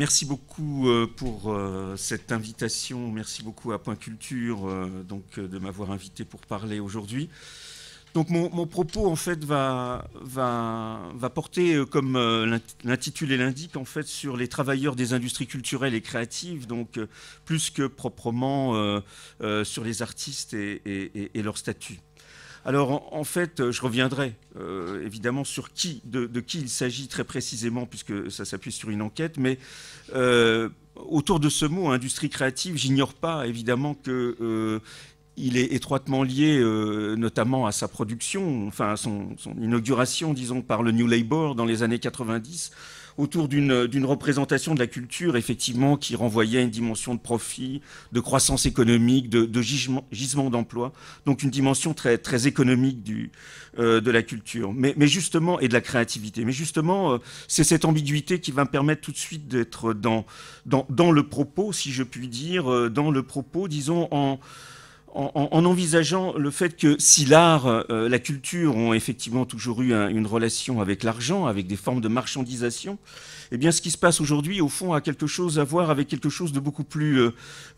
merci beaucoup euh, pour euh, cette invitation. Merci beaucoup à Point Culture euh, donc, de m'avoir invité pour parler aujourd'hui. Donc mon, propos en fait va, va, va porter, comme l'intitulé l'indique, en fait sur les travailleurs des industries culturelles et créatives, donc plus que proprement sur les artistes et, et leur statut. Alors en, fait, euh, je reviendrai euh, évidemment sur qui, de, qui il s'agit très précisément, puisque ça s'appuie sur une enquête, mais euh, autour de ce mot industrie créative, j'ignore pas évidemment qu'il il est étroitement lié notamment à sa production, enfin à son, son, inauguration, disons, par le New Labour dans les années 90, autour d'une représentation de la culture, effectivement, qui renvoyait à une dimension de profit, de croissance économique, de, gisement, d'emploi. Donc une dimension très, très économique du, euh, de la culture, mais, justement, et de la créativité. Mais justement, euh, c'est cette ambiguïté qui va me permettre tout de suite d'être dans, dans, dans, le propos, si je puis dire, euh, dans le propos, disons, en en, envisageant le fait que si l'art, euh, la culture ont effectivement toujours eu une relation avec l'argent, avec des formes de marchandisation, eh bien ce qui se passe aujourd'hui, au fond, a quelque chose à voir avec quelque chose de beaucoup plus, euh,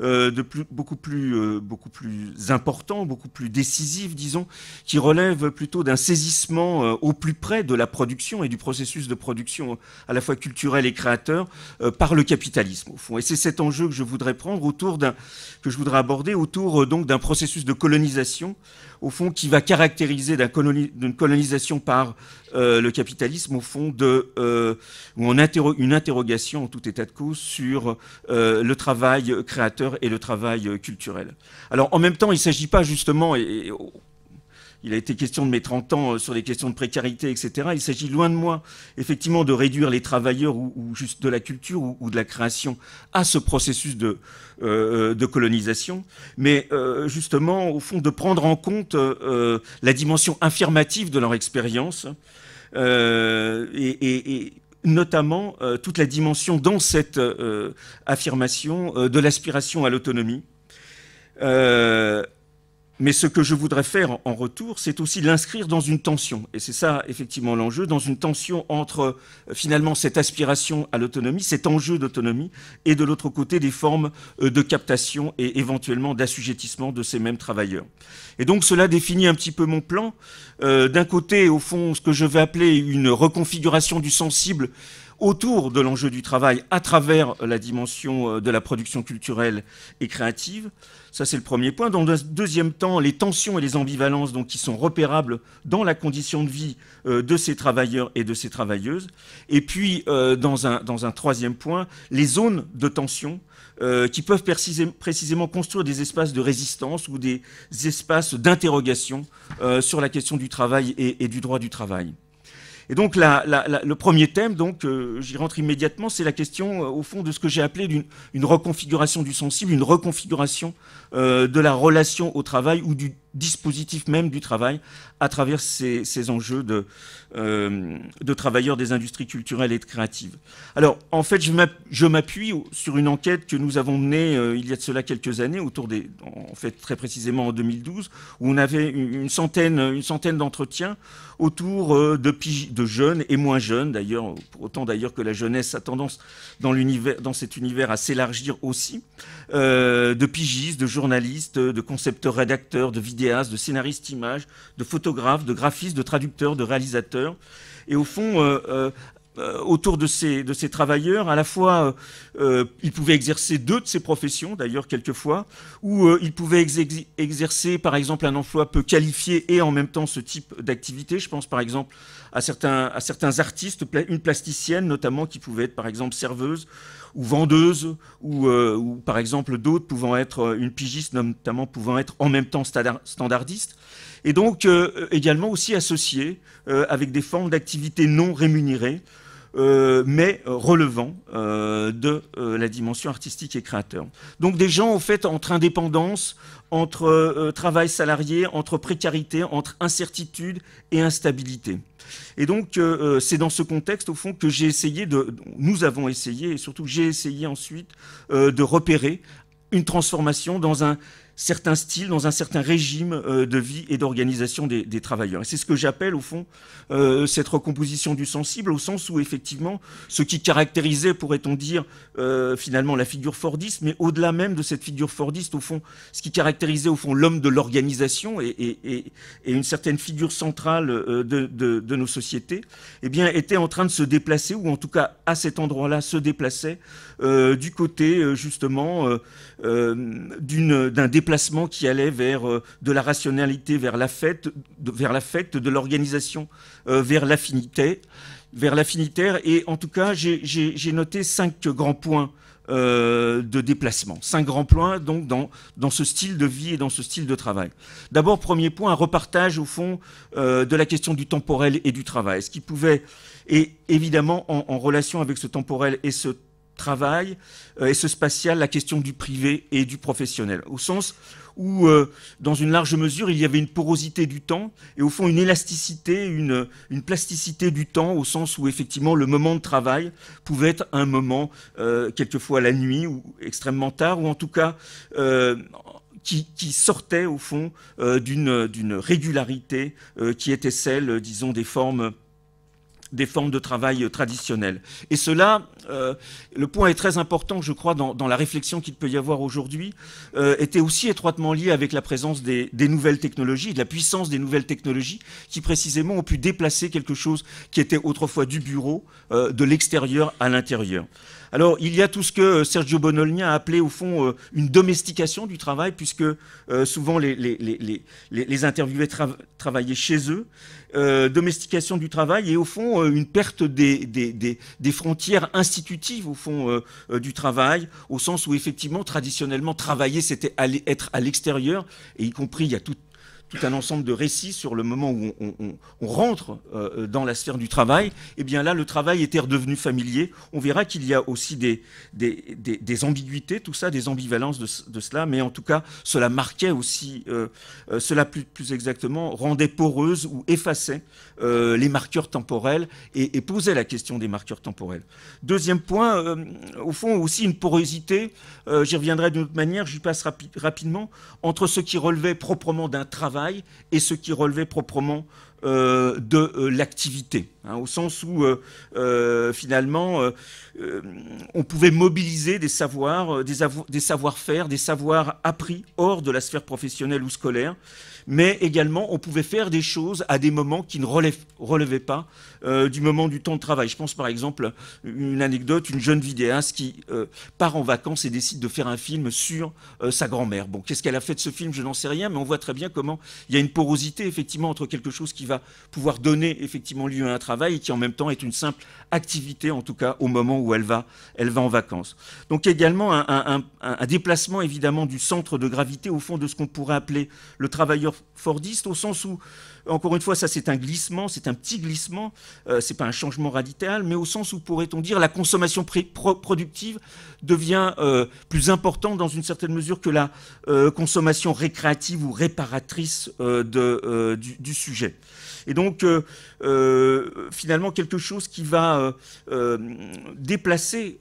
euh, de plus beaucoup plus, beaucoup plus important, beaucoup plus décisif, disons, qui relève plutôt d'un saisissement au plus près de la production et du processus de production à la fois culturel et créateur par le capitalisme, au fond. Et c'est cet enjeu que je voudrais prendre autour d'un, que je voudrais aborder autour donc d'un processus de colonisation, au fond, qui va caractériser d'une colonisation par euh, le capitalisme, au fond, de, euh, une interrogation en tout état de cause sur euh, le travail créateur et le travail culturel. Alors, en même temps, il ne s'agit pas justement, il a été question de mes 30 ans sur les questions de précarité, etc. Il s'agit loin de moi, effectivement, de réduire les travailleurs ou, juste de la culture ou, de la création à ce processus de, euh, colonisation, mais euh, justement, au fond, de prendre en compte euh, la dimension affirmative de leur expérience. et, notamment toute la dimension dans cette affirmation de l'aspiration à l'autonomie. Mais ce que je voudrais faire en retour, c'est aussi l'inscrire dans une tension. Et c'est ça, effectivement, l'enjeu, dans une tension entre, euh, finalement, cette aspiration à l'autonomie, cet enjeu d'autonomie, et de l'autre côté, des formes euh, de captation et éventuellement d'assujettissement de ces mêmes travailleurs. Et donc, cela définit un petit peu mon plan. Euh, d'un côté, au fond, ce que je vais appeler une reconfiguration du sensible autour de l'enjeu du travail à travers euh, la dimension euh, de la production culturelle et créative. Ça, c'est le premier point. Dans un deuxième temps, les tensions et les ambivalences donc, qui sont repérables dans la condition de vie euh, de ces travailleurs et de ces travailleuses. Et puis, dans, un, troisième point, les zones de tension qui peuvent précisément construire des espaces de résistance ou des espaces d'interrogation sur la question du travail et du droit du travail. Et donc le premier thème, donc euh, j'y rentre immédiatement, c'est la question euh, au fond de ce que j'ai appelé une, reconfiguration du sensible, une reconfiguration euh, de la relation au travail ou du, dispositif même du travail à travers ces, enjeux de, euh, de, travailleurs des industries culturelles et créatives. Alors, en fait, je m'appuie sur une enquête que nous avons menée euh, il y a de cela quelques années, autour des, en fait, très précisément en 2012, où on avait une centaine, une centaine d'entretiens autour euh, de, de, jeunes et moins jeunes, d'ailleurs, pour autant d'ailleurs que la jeunesse a tendance dans, l'univers, dans cet univers à s'élargir aussi, de pigistes, de journalistes, de concepteurs-rédacteurs, de vidéos de scénaristes image, de photographes, de graphistes, de traducteurs, de réalisateurs. Et au fond, euh, euh, euh, autour de ces, travailleurs. À la fois, euh, euh, ils pouvaient exercer deux de ces professions, d'ailleurs, quelquefois, ou ils pouvaient exercer, par exemple, un emploi peu qualifié et en même temps ce type d'activité. Je pense, par exemple, à certains, artistes, une plasticienne notamment, qui pouvait être, par exemple, serveuse ou vendeuse, ou, par exemple, d'autres pouvant être une pigiste, notamment pouvant être en même temps standardiste et donc également aussi associés avec des formes d'activités non rémunérées euh, mais relevant euh, de euh, la dimension artistique et créateur. Donc des gens en fait entre indépendance, entre travail salarié, entre précarité, entre incertitude et instabilité. Et donc c'est dans ce contexte au fond que j'ai essayé de, nous avons essayé et surtout j'ai essayé ensuite de repérer une transformation dans un certains styles, dans un certain régime euh, de vie et d'organisation des, travailleurs. Et c'est ce que j'appelle, au fond, euh, cette recomposition du sensible, au sens où, effectivement, ce qui caractérisait, pourrait-on dire, euh, finalement, la figure fordiste, mais au-delà même de cette figure fordiste, au fond, ce qui caractérisait, au fond, l'homme de l'organisation et, une certaine figure centrale de, de, nos sociétés, eh bien, était en train de se déplacer, ou en tout cas, à cet endroit-là, se déplaçait euh, du côté euh, justement euh, d'un déplacement qui allait vers de la rationalité, vers l'affect, vers l'affect, de l'organisation, vers l'affinité, vers l'affinitaire. Et en tout cas, j'ai noté cinq grands points de déplacement. Cinq grands points donc dans, dans ce style de vie et dans ce style de travail. D'abord, premier point, un repartage au fond de la question du temporel et du travail. Ce qui pouvait, et évidemment en relation avec ce temporel et ce travail euh, et ce spatial, la question du privé et du professionnel, au sens où, euh, dans une large mesure, il y avait une porosité du temps et au fond une élasticité, une, une plasticité du temps, au sens où effectivement le moment de travail pouvait être un moment, euh, quelquefois la nuit ou extrêmement tard, ou en tout cas qui, qui, sortait au fond d'une régularité qui était celle, disons, des formes des formes de travail euh, traditionnelles. Et cela, euh, le point est très important, je crois, dans, la réflexion qu'il peut y avoir aujourd'hui, euh, était aussi étroitement lié avec la présence des, nouvelles technologies, de la puissance des nouvelles technologies, qui précisément ont pu déplacer quelque chose qui était autrefois du bureau, de l'extérieur à l'intérieur. Alors, il y a tout ce que euh, Sergio Bonolnia a appelé, au fond, euh, une domestication du travail, puisque euh, souvent les, les, interviewés travaillaient chez eux. domestication du travail et, au fond, une perte des, des, frontières institutives, au fond, du travail, au sens où, effectivement, traditionnellement, travailler, c'était être à l'extérieur, et y compris, il y a toute tout un ensemble de récits sur le moment où on, rentre euh, euh, dans la sphère du travail, et eh bien là, le travail était redevenu familier. On verra qu'il y a aussi des, ambiguïtés, tout ça, des ambivalences de, cela, mais en tout cas, cela marquait aussi, euh, cela plus, exactement, rendait poreuse ou effaçait les marqueurs temporels et, posait la question des marqueurs temporels. Deuxième point, au fond, aussi une porosité, j'y reviendrai d'une autre manière, j'y passe rapidement, entre ce qui relevait proprement d'un travail et ce qui relevait proprement euh, de euh, l'activité, hein, au sens où euh, finalement on pouvait mobiliser des savoirs, des, des savoir-faire, des savoirs appris hors de la sphère professionnelle ou scolaire, mais également on pouvait faire des choses à des moments qui ne relevaient pas du moment du temps de travail. Je pense par exemple une anecdote, une jeune vidéaste qui part en vacances et décide de faire un film sur sa grand-mère. Bon, qu'est-ce qu'elle a fait de ce film Je n'en sais rien, mais on voit très bien comment il y a une porosité effectivement entre quelque chose qui va pouvoir donner effectivement lieu à un travail et qui en même temps est une simple activité, en tout cas au moment où elle va, elle va en vacances. Donc également un, un, un, un déplacement évidemment du centre de gravité au fond de ce qu'on pourrait appeler le travailleur fordiste, au sens où, encore une fois, ça c'est un glissement, c'est un petit glissement, euh, c'est pas un changement radical, mais au sens où pourrait-on dire la consommation productive devient euh, plus importante dans une certaine mesure que la euh, consommation récréative ou réparatrice du sujet. Et donc, euh, euh, finalement, quelque chose qui va euh, déplacer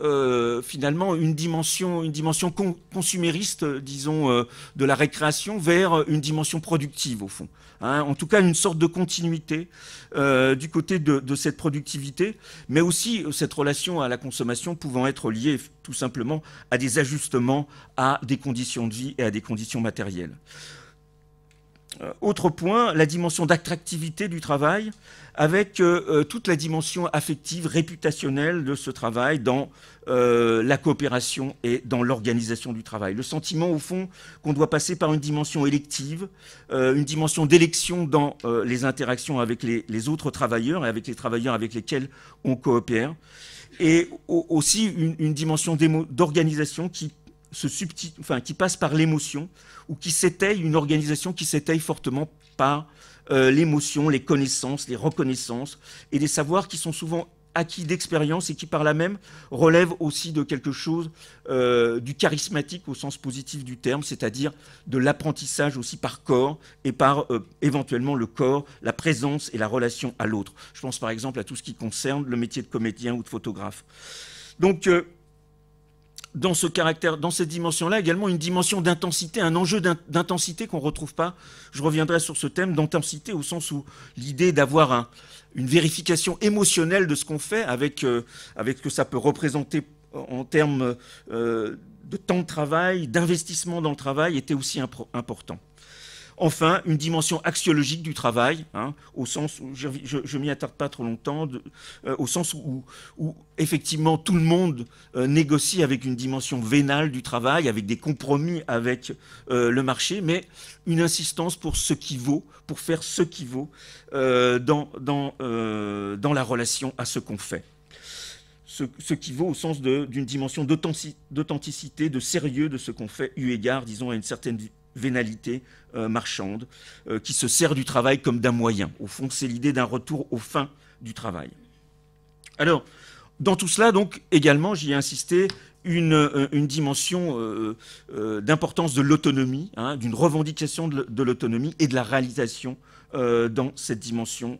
finalement une dimension, une dimension consumériste, disons, de la récréation vers une dimension productive, au fond. Hein. en tout cas, une sorte de continuité du côté de, de cette productivité, mais aussi cette relation à la consommation pouvant être liée tout simplement à des ajustements à des conditions de vie et à des conditions matérielles. Euh, autre point, la dimension d'attractivité du travail, avec euh, euh, toute la dimension affective, réputationnelle de ce travail dans la coopération et dans l'organisation du travail. Le sentiment, au fond, qu'on doit passer par une dimension élective, une dimension d'élection dans les interactions avec les, autres travailleurs et avec les travailleurs avec lesquels on coopère, et aussi une dimension d'organisation qui ce enfin, qui passe par l'émotion ou qui s'étaye, une organisation qui s'étaye fortement par euh, l'émotion, les connaissances, les reconnaissances et des savoirs qui sont souvent acquis d'expérience et qui par là même relèvent aussi de quelque chose euh, du charismatique au sens positif du terme, c'est-à-dire de l'apprentissage aussi par corps et par euh, éventuellement le corps, la présence et la relation à l'autre. Je pense par exemple à tout ce qui concerne le métier de comédien ou de photographe. Donc dans ce caractère, dans cette dimension-là, également une dimension d'intensité, un enjeu d'intensité qu'on ne retrouve pas. Je reviendrai sur ce thème d'intensité au sens où l'idée d'avoir une vérification émotionnelle de ce qu'on fait avec, euh, avec ce que ça peut représenter en termes euh, de temps de travail, d'investissement dans le travail, était aussi important. Enfin, une dimension axiologique du travail, hein, au sens où, je ne m'y attarde pas trop longtemps, euh, au sens où, effectivement tout le monde euh, négocie avec une dimension vénale du travail, avec des compromis avec euh, le marché, mais une insistance pour ce qui vaut, pour faire ce qui vaut dans, dans, dans la relation à ce qu'on fait. Ce, ce, qui vaut au sens d'une dimension d'authenticité, de sérieux de ce qu'on fait, eu égard, disons, à une certaine vénalité euh, marchande, euh, qui se sert du travail comme d'un moyen. Au fond, c'est l'idée d'un retour aux fins du travail. Alors, dans tout cela, donc, également, j'y ai insisté, euh, une, dimension euh, euh, d'importance de l'autonomie, hein, d'une revendication de l'autonomie et de la réalisation dans cette dimension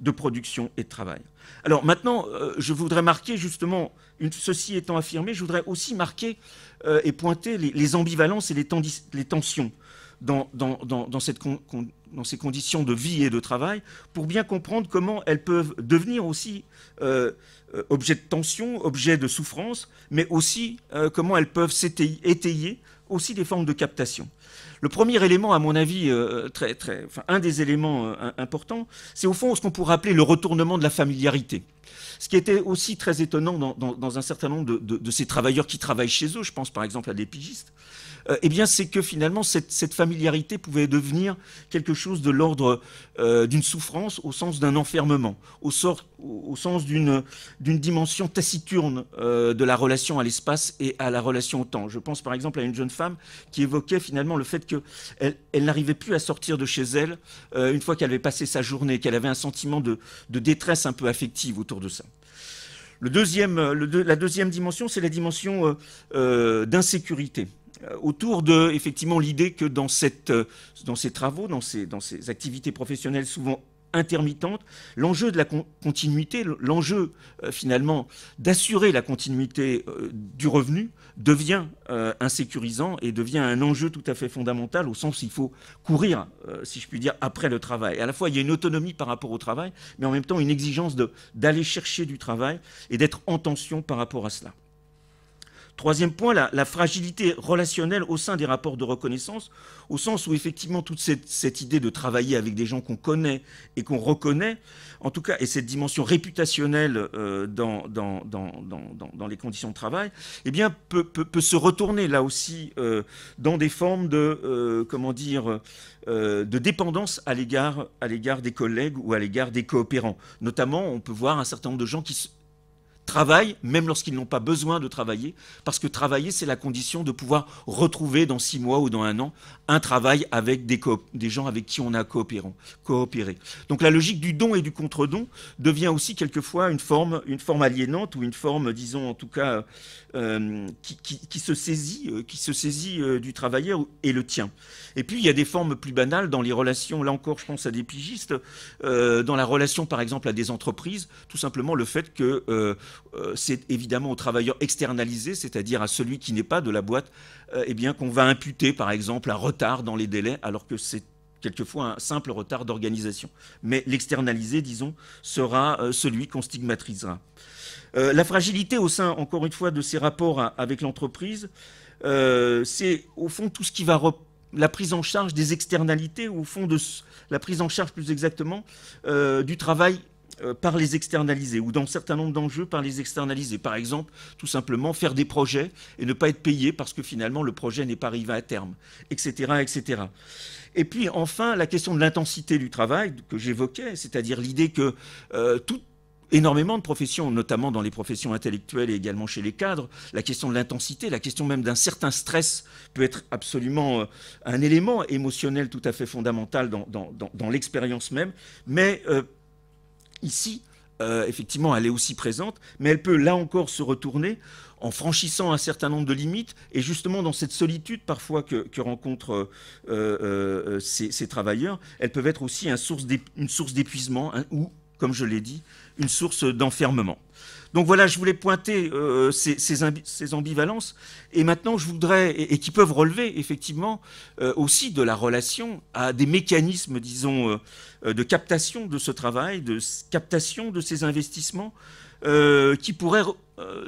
de production et de travail. Alors maintenant, je voudrais marquer justement, ceci étant affirmé, je voudrais aussi marquer et pointer les, ambivalences et les, les tensions dans, ces conditions de vie et de travail pour bien comprendre comment elles peuvent devenir aussi euh, objet de tension, objet de souffrance, mais aussi euh, comment elles peuvent étayer aussi des formes de captation. Le premier élément, à mon avis, euh, très, très, un des éléments importants, c'est au fond ce qu'on pourrait appeler le retournement de la familiarité. Ce qui était aussi très étonnant dans, un certain nombre de, ces travailleurs qui travaillent chez eux, je pense par exemple à des pigistes, euh, eh bien c'est que finalement cette, familiarité pouvait devenir quelque chose de l'ordre euh, d'une souffrance au sens d'un enfermement, au, au, sens d'une dimension taciturne euh, de la relation à l'espace et à la relation au temps. Je pense par exemple à une jeune femme qui évoquait finalement le fait qu'elle elle, n'arrivait plus à sortir de chez elle une fois qu'elle avait passé sa journée, qu'elle avait un sentiment de, de détresse un peu affective autour de ça. Le deuxième, euh, la deuxième dimension, c'est la dimension euh, euh, d'insécurité autour de effectivement l'idée que dans, cette, dans ces travaux, dans ces, dans ces activités professionnelles souvent intermittente. L'enjeu de la continuité, l'enjeu euh, finalement d'assurer la continuité euh, du revenu devient euh, insécurisant et devient un enjeu tout à fait fondamental au sens où il faut courir, si je puis dire, après le travail. À la fois, il y a une autonomie par rapport au travail, mais en même temps une exigence d'aller chercher du travail et d'être en tension par rapport à cela. Troisième point, la, fragilité relationnelle au sein des rapports de reconnaissance, au sens où effectivement toute cette, idée de travailler avec des gens qu'on connaît et qu'on reconnaît, en tout cas, et cette dimension réputationnelle euh, dans, les conditions de travail, eh bien, peut, se retourner là aussi euh, dans des formes de, euh, comment dire, de dépendance à l'égard des collègues ou à l'égard des coopérants. Notamment, on peut voir un certain nombre de gens qui, travaille même lorsqu'ils n'ont pas besoin de travailler, parce que travailler, c'est la condition de pouvoir retrouver dans six mois ou dans un an un travail avec des, des gens avec qui on a coopéré. Donc la logique du don et du contre-don devient aussi quelquefois une forme, une forme aliénante ou une forme, disons en tout cas, euh, qui, se saisit, euh, qui se saisit euh, du travailleur et le tient. Et puis il y a des formes plus banales dans les relations, là encore je pense à des pigistes, dans la relation par exemple à des entreprises, tout simplement le fait que euh, c'est évidemment au travailleur externalisé, c'est-à-dire à celui qui n'est pas de la boîte, euh, eh bien qu'on va imputer par exemple un retard dans les délais, alors que c'est quelquefois un simple retard d'organisation. Mais l'externalisé, disons, sera euh, celui qu'on stigmatisera. la fragilité au sein, encore une fois, de ces rapports hein, avec l'entreprise, c'est au fond tout ce qui va la prise en charge des externalités, au fond de la prise en charge plus exactement du travail euh, par les externaliser, ou dans un certain nombre d'enjeux par les externaliser. Par exemple, tout simplement faire des projets et ne pas être payé parce que finalement le projet n'est pas arrivé à terme, etc., etc. Et puis enfin, la question de l'intensité du travail que j'évoquais, c'est-à-dire l'idée que euh, tout, énormément de professions, notamment dans les professions intellectuelles et également chez les cadres, la question de l'intensité, la question même d'un certain stress peut être absolument euh, un élément émotionnel tout à fait fondamental dans, l'expérience même, mais ici, euh, effectivement, elle est aussi présente, mais elle peut là encore se retourner en franchissant un certain nombre de limites, et justement dans cette solitude parfois que, rencontrent euh, euh, ces, travailleurs, elles peuvent être aussi une source d'épuisement ou, comme je l'ai dit, une source d'enfermement. Donc voilà, je voulais pointer euh, ces, ambivalences. Et maintenant, je voudrais, et, qui peuvent relever effectivement euh, aussi de la relation à des mécanismes, disons, euh, de captation de ce travail, de captation de ces investissements, qui pourraient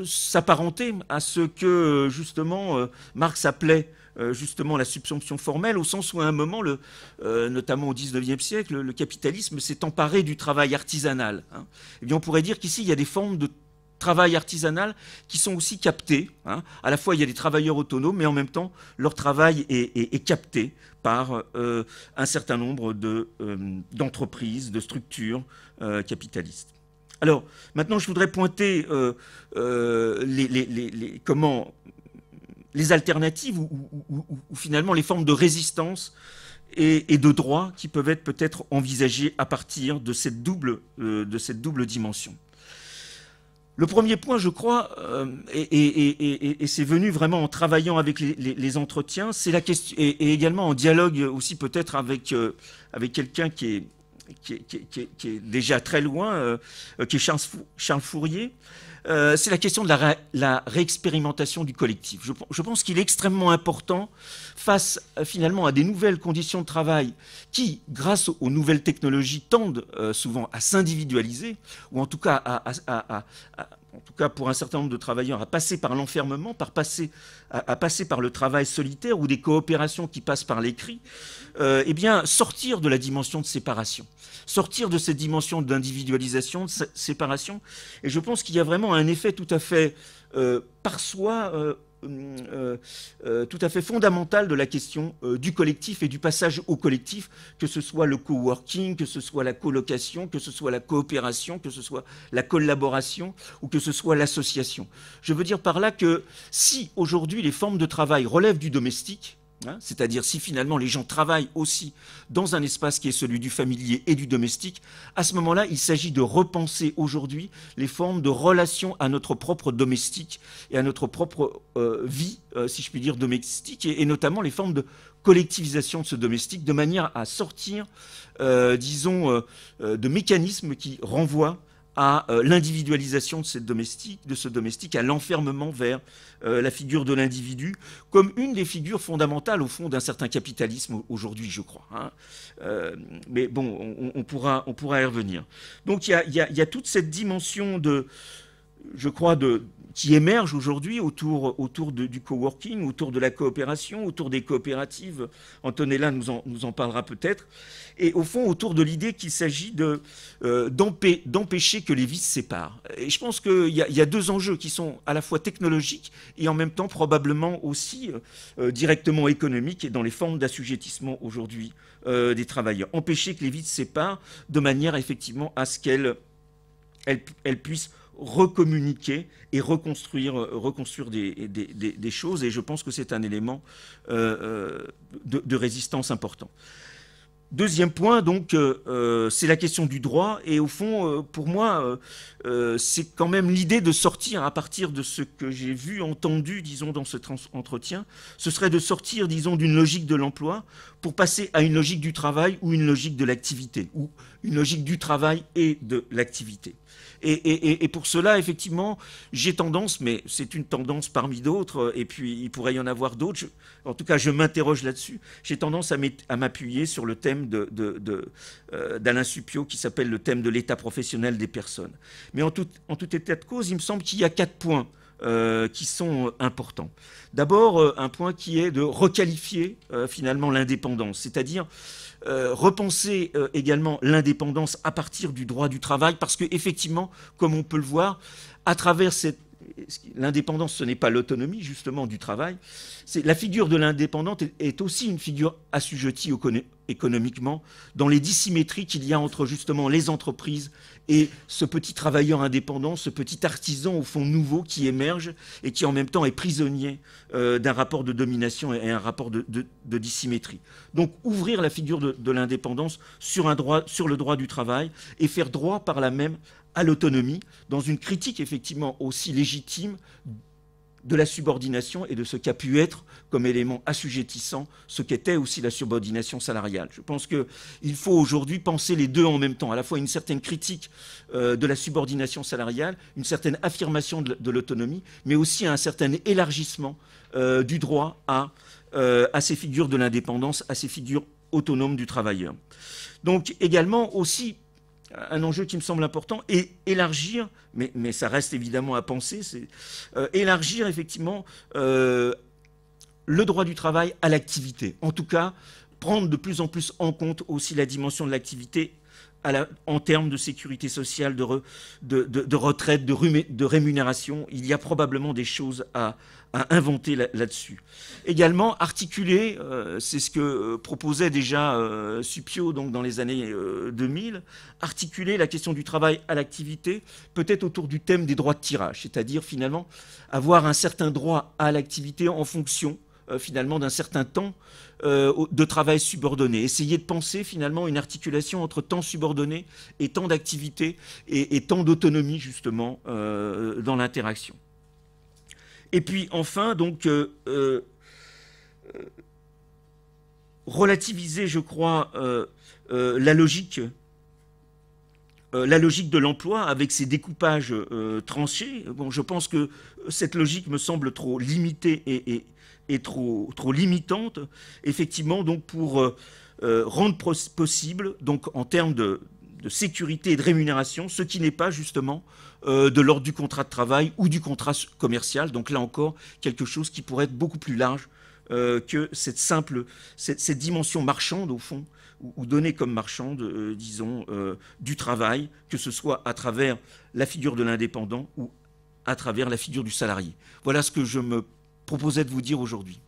s'apparenter à ce que justement Marx appelait justement la subsomption formelle, au sens où à un moment, notamment au XIXe siècle, le, capitalisme s'est emparé du travail artisanal. Et hein. eh bien, on pourrait dire qu'ici, il y a des formes de travail artisanal qui sont aussi captés. Hein. À la fois, il y a des travailleurs autonomes, mais en même temps, leur travail est, capté par euh, un certain nombre euh, d'entreprises, de, structures euh, capitalistes. Alors, maintenant, je voudrais pointer les, comment, les alternatives ou, finalement les formes de résistance et, de droit qui peuvent être peut-être envisagées à partir de cette double, de cette double dimension. Le premier point, je crois, euh, et, c'est venu vraiment en travaillant avec les, entretiens, c'est la question, et, également en dialogue aussi peut-être avec, euh, avec quelqu'un qui est, déjà très loin, euh, qui est Charles, Fourier, euh, c'est la question de la, réexpérimentation du collectif. Je, pense qu'il est extrêmement important face euh, finalement à des nouvelles conditions de travail qui, grâce aux nouvelles technologies, tendent euh, souvent à s'individualiser, ou en tout cas à en tout cas pour un certain nombre de travailleurs, à passer par l'enfermement, par passer, à, passer par le travail solitaire ou des coopérations qui passent par l'écrit, euh, eh bien sortir de la dimension de séparation, sortir de cette dimension d'individualisation, de séparation. Et je pense qu'il y a vraiment un effet tout à fait euh, par soi euh, euh, euh, euh, tout à fait fondamentale de la question du collectif et du passage au collectif, que ce soit le coworking, que ce soit la colocation, que ce soit la coopération, que ce soit la collaboration ou que ce soit l'association. Je veux dire par là que si aujourd'hui les formes de travail relèvent du domestique, Hein C'est-à-dire si finalement les gens travaillent aussi dans un espace qui est celui du familier et du domestique, à ce moment-là, il s'agit de repenser aujourd'hui les formes de relation à notre propre domestique et à notre propre euh, vie, euh, si je puis dire, domestique, et, notamment les formes de collectivisation de ce domestique, de manière à sortir, euh, disons, de mécanismes qui renvoient à euh, l'individualisation de, cette domestique, de ce domestique, à l'enfermement vers euh, la figure de l'individu, comme une des figures fondamentales, au fond, d'un certain capitalisme aujourd'hui, je crois. Hein. Euh, mais bon, on, pourra, on pourra y revenir. Donc il y a, toute cette dimension de, je crois, de, qui émergent aujourd'hui autour, autour de, du coworking, autour de la coopération, autour des coopératives. Antonella nous en, nous en parlera peut-être. Et au fond, autour de l'idée qu'il s'agit euh, d'empêcher que les vies se séparent. Et je pense qu'il y, a deux enjeux qui sont à la fois technologiques et en même temps probablement aussi euh, euh, directement économiques et dans les formes d'assujettissement aujourd'hui des travailleurs. Empêcher que les vies se séparent de manière effectivement à ce qu'elles elles puissent recommuniquer et reconstruire, euh, reconstruire des, choses. Et je pense que c'est un élément euh, euh, de, résistance important. Deuxième point, donc, c'est la question du droit. Et au fond, pour moi, c'est quand même l'idée de sortir, à partir de ce que j'ai vu, entendu, disons, dans ce entretien, ce serait de sortir, disons, d'une logique de l'emploi pour passer à une logique du travail ou une logique de l'activité, ou une logique du travail et de l'activité. Et, pour cela, effectivement, j'ai tendance, mais c'est une tendance parmi d'autres, euh, et puis il pourrait y en avoir d'autres, en tout cas je m'interroge là-dessus, j'ai tendance à m'appuyer sur le thème euh, d'Alain de, qui s'appelle le thème de l'état professionnel des personnes. Mais en tout, état de cause, il me semble qu'il y a quatre points. Euh, qui sont importants. D'abord, un point qui est de requalifier finalement l'indépendance, c'est-à-dire euh, repenser euh, également l'indépendance à partir du droit du travail, parce que effectivement, comme on peut le voir, à travers cette l'indépendance, ce n'est pas l'autonomie justement du travail. La figure de l'indépendante est aussi une figure assujettie économiquement dans les dissymétries qu'il y a entre justement les entreprises et ce petit travailleur indépendant, ce petit artisan au fond nouveau qui émerge et qui en même temps est prisonnier euh, d'un rapport de domination et un rapport de, dissymétrie. Donc ouvrir la figure de, de l'indépendance sur, un droit, sur le droit du travail et faire droit par la même à l'autonomie, dans une critique effectivement aussi légitime de la subordination et de ce qu'a pu être comme élément assujettissant ce qu'était aussi la subordination salariale. Je pense qu'il faut aujourd'hui penser les deux en même temps, à la fois une certaine critique euh, de la subordination salariale, une certaine affirmation de l'autonomie, mais aussi un certain élargissement euh, du droit à, euh, à ces figures de l'indépendance, à ces figures autonomes du travailleur. Donc également aussi un enjeu qui me semble important, et élargir, mais, ça reste évidemment à penser, c'est euh, élargir effectivement euh, le droit du travail à l'activité. En tout cas, prendre de plus en plus en compte aussi la dimension de l'activité en termes de sécurité sociale, de, retraite, de, rémunération. Il y a probablement des choses à, inventer là-dessus. Également, articuler, euh, c'est ce que euh, proposait déjà euh, Supio donc, dans les années 2000, articuler la question du travail à l'activité, peut-être autour du thème des droits de tirage, c'est-à-dire finalement avoir un certain droit à l'activité en fonction euh, finalement d'un certain temps euh, de travail subordonné. Essayer de penser finalement une articulation entre temps subordonné et temps d'activité et, temps d'autonomie justement euh, dans l'interaction. Et puis enfin, donc relativiser, je crois, la logique euh, la logique de l'emploi avec ses découpages euh, tranchés, euh, bon, je pense que cette logique me semble trop limitée et, trop, limitante, effectivement, donc pour rendre possible, donc en termes de, sécurité et de rémunération, ce qui n'est pas justement de l'ordre du contrat de travail ou du contrat commercial. Donc là encore, quelque chose qui pourrait être beaucoup plus large que cette simple cette, dimension marchande, au fond, ou, donner comme marchande, euh, disons, euh, du travail, que ce soit à travers la figure de l'indépendant ou à travers la figure du salarié. Voilà ce que je me proposais de vous dire aujourd'hui.